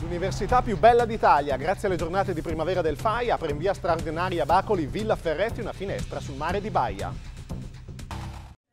L'università più bella d'Italia, grazie alle giornate di primavera del FAI, apre in via straordinaria Bacoli Villa Ferretti una finestra sul mare di Baia.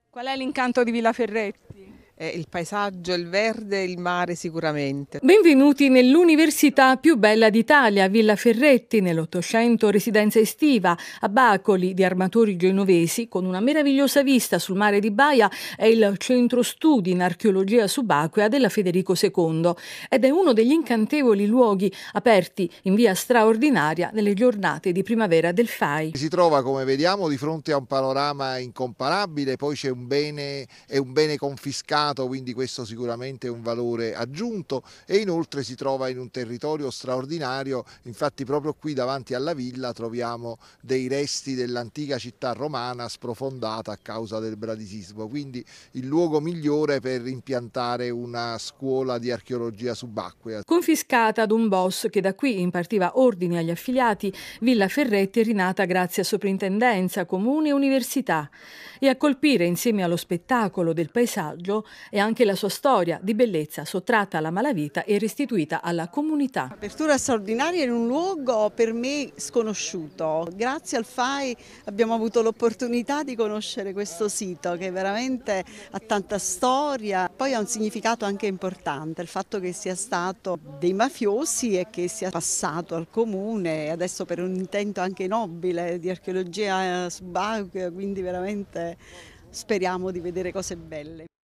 Qual è l'incanto di Villa Ferretti? eh, il paesaggio, il verde, il mare sicuramente. Benvenuti nell'università più bella d'Italia, Villa Ferretti, nell'Ottocento residenza estiva, a Bacoli di armatori genovesi, con una meravigliosa vista sul mare di Baia, è il centro studi in archeologia subacquea della Federico II ed è uno degli incantevoli luoghi aperti in via straordinaria nelle giornate di primavera del FAI. Si trova, come vediamo, di fronte a un panorama incomparabile, poi c'è un bene, è un bene confiscato primato, quindi questo sicuramente è un valore aggiunto e inoltre si trova in un territorio straordinario, infatti proprio qui davanti alla villa troviamo dei resti dell'antica città romana sprofondata a causa del bradisismo, quindi il luogo migliore per impiantare una scuola di archeologia subacquea. Confiscata ad un boss che da qui impartiva ordini agli affiliati, Villa Ferretti è rinata grazie a soprintendenza, comune e università e a colpire insieme allo spettacolo del paesaggio e anche la sua storia di bellezza sottratta alla malavita e restituita alla comunità. Apertura straordinaria in un luogo per me sconosciuto. Grazie al FAI abbiamo avuto l'opportunità di conoscere questo sito che veramente ha tanta storia, poi ha un significato anche importante, il fatto che sia stato dei mafiosi e che sia passato al comune adesso per un intento anche nobile di archeologia subacquea, quindi veramente speriamo di vedere cose belle.